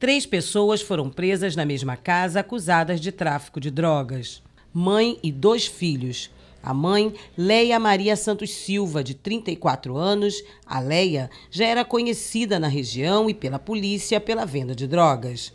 Três pessoas foram presas na mesma casa acusadas de tráfico de drogas. Mãe e dois filhos. A mãe, Leia Maria Santos Silva, de 34 anos, a Leia já era conhecida na região e pela polícia pela venda de drogas.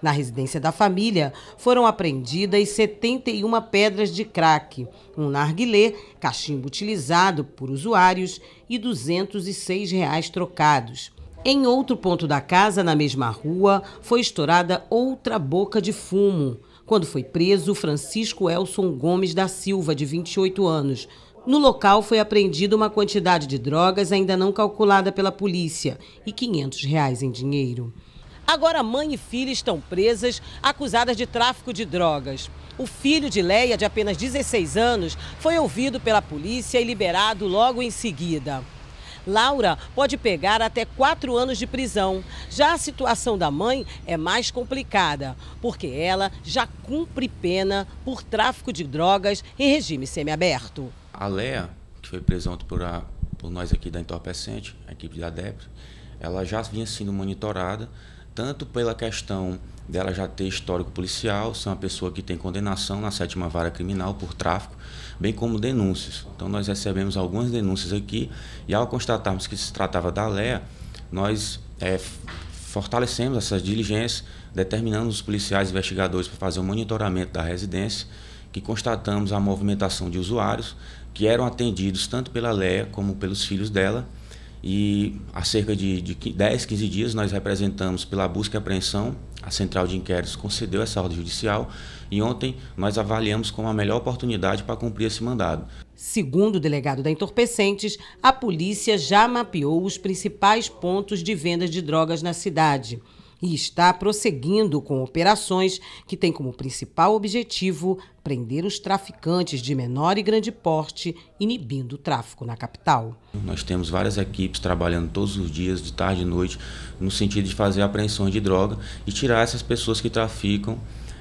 Na residência da família foram apreendidas 71 pedras de crack, um narguilé, cachimbo utilizado por usuários e R$ 206 trocados. Em outro ponto da casa, na mesma rua, foi estourada outra boca de fumo, quando foi preso Francisco Elson Gomes da Silva, de 28 anos. No local foi apreendida uma quantidade de drogas ainda não calculada pela polícia e 500 reais em dinheiro. Agora mãe e filha estão presas, acusadas de tráfico de drogas. O filho de Leia, de apenas 16 anos, foi ouvido pela polícia e liberado logo em seguida. Laura pode pegar até quatro anos de prisão. Já a situação da mãe é mais complicada, porque ela já cumpre pena por tráfico de drogas em regime semiaberto. A Lea, que foi presa por, a, por nós aqui da Entorpecente, a equipe da DEPRE, ela já vinha sendo monitorada tanto pela questão dela já ter histórico policial, ser uma pessoa que tem condenação na sétima vara criminal por tráfico, bem como denúncias. Então nós recebemos algumas denúncias aqui e ao constatarmos que se tratava da Lea, nós é, fortalecemos essas diligências, determinando os policiais investigadores para fazer o um monitoramento da residência, que constatamos a movimentação de usuários que eram atendidos tanto pela Lea como pelos filhos dela e há cerca de, de 10, 15 dias nós representamos pela busca e apreensão, a Central de Inquéritos concedeu essa ordem judicial e ontem nós avaliamos como a melhor oportunidade para cumprir esse mandado. Segundo o delegado da Entorpecentes, a polícia já mapeou os principais pontos de vendas de drogas na cidade e está prosseguindo com operações que têm como principal objetivo prender os traficantes de menor e grande porte, inibindo o tráfico na capital. Nós temos várias equipes trabalhando todos os dias, de tarde e noite, no sentido de fazer apreensões de droga e tirar essas pessoas que traficam.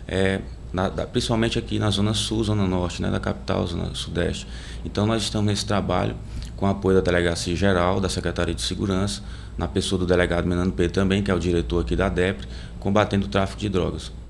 É, na, da, principalmente aqui na zona sul, zona norte, né, da capital, zona sudeste. Então nós estamos nesse trabalho com apoio da Delegacia Geral, da Secretaria de Segurança, na pessoa do delegado Menano P também, que é o diretor aqui da DEPRE, combatendo o tráfico de drogas.